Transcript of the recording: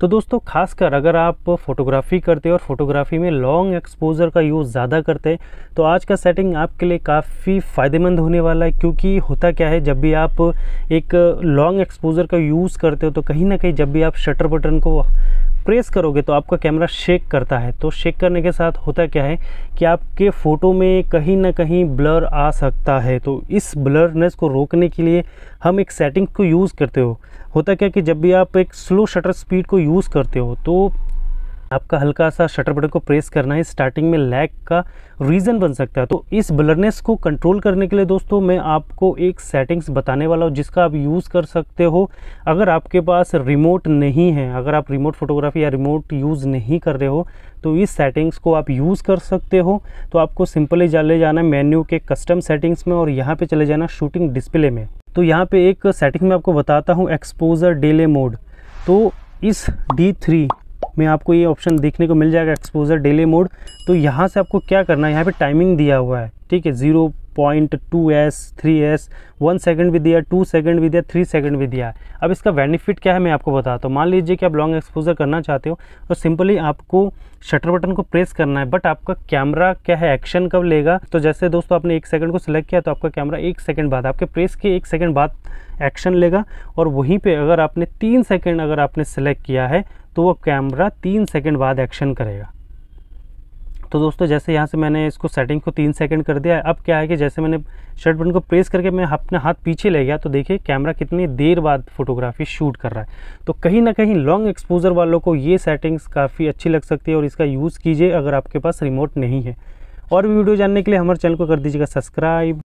तो दोस्तों खासकर अगर आप फोटोग्राफी करते हो और फोटोग्राफी में लॉन्ग एक्सपोजर का यूज़ ज़्यादा करते हैं तो आज का सेटिंग आपके लिए काफ़ी फ़ायदेमंद होने वाला है क्योंकि होता क्या है जब भी आप एक लॉन्ग एक्सपोजर का यूज़ करते हो तो कहीं ना कहीं जब भी आप शटर बटन को प्रेस करोगे तो आपका कैमरा शेक करता है तो शेक करने के साथ होता क्या है कि आपके फ़ोटो में कहीं ना कहीं ब्लर आ सकता है तो इस ब्लरनेस को रोकने के लिए हम एक सेटिंग को यूज़ करते हो होता क्या कि जब भी आप एक स्लो शटर स्पीड को यूज़ करते हो तो आपका हल्का सा शटर बटन को प्रेस करना है स्टार्टिंग में लैग का रीज़न बन सकता है तो इस ब्लरनेस को कंट्रोल करने के लिए दोस्तों मैं आपको एक सेटिंग्स बताने वाला हूँ जिसका आप यूज़ कर सकते हो अगर आपके पास रिमोट नहीं है अगर आप रिमोट फोटोग्राफी या रिमोट यूज़ नहीं कर रहे हो तो इस सेटिंग्स को आप यूज़ कर सकते हो तो आपको सिंपली चले जाना मेन्यू के कस्टम सेटिंग्स में और यहाँ पर चले जाना शूटिंग डिस्प्ले में तो यहाँ पर एक सेटिंग में आपको बताता हूँ एक्सपोजर डेले मोड तो इस डी में आपको ये ऑप्शन देखने को मिल जाएगा एक्सपोजर डेले मोड तो यहाँ से आपको क्या करना है यहाँ पे टाइमिंग दिया हुआ है ठीक है zero point two s three s one second भी दिया टू सेकेंड भी दिया थ्री सेकेंड भी दिया अब इसका बेनिफिट क्या है मैं आपको बताता तो हूँ मान लीजिए कि आप लॉन्ग एक्सपोजर करना चाहते हो तो सिंपली आपको शटर बटन को प्रेस करना है बट आपका कैमरा क्या है एक्शन कब लेगा तो जैसे दोस्तों आपने एक सेकंड को सिलेक्ट किया तो आपका कैमरा एक सेकंड बाद आपके प्रेस के एक सेकंड बाद एक्शन लेगा और वहीं पे अगर आपने तीन सेकंड अगर आपने सेलेक्ट किया है तो वो कैमरा तीन सेकंड बाद एक्शन करेगा तो दोस्तों जैसे यहाँ से मैंने इसको सेटिंग को तीन सेकंड कर दिया है अब क्या है कि जैसे मैंने शर्ट बटन को प्रेस करके मैं अपने हाथ पीछे ले गया तो देखिए कैमरा कितनी देर बाद फोटोग्राफी शूट कर रहा है तो कहीं ना कहीं लॉन्ग एक्सपोजर वालों को ये सेटिंग्स काफ़ी अच्छी लग सकती है और इसका यूज़ कीजिए अगर आपके पास रिमोट नहीं है और भी वीडियो जानने के लिए हमारे चैनल को कर दीजिएगा सब्सक्राइब